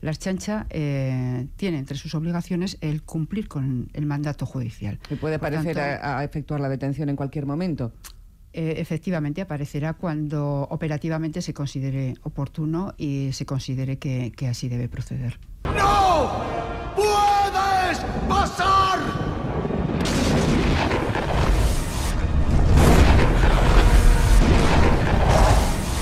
La chancha eh, tiene entre sus obligaciones el cumplir con el mandato judicial. puede aparecer a, efectuar la detención en cualquier momento eh, efectivamente aparecerá cuando operativamente se considere oportuno y se considere que, que así debe proceder. ¡No!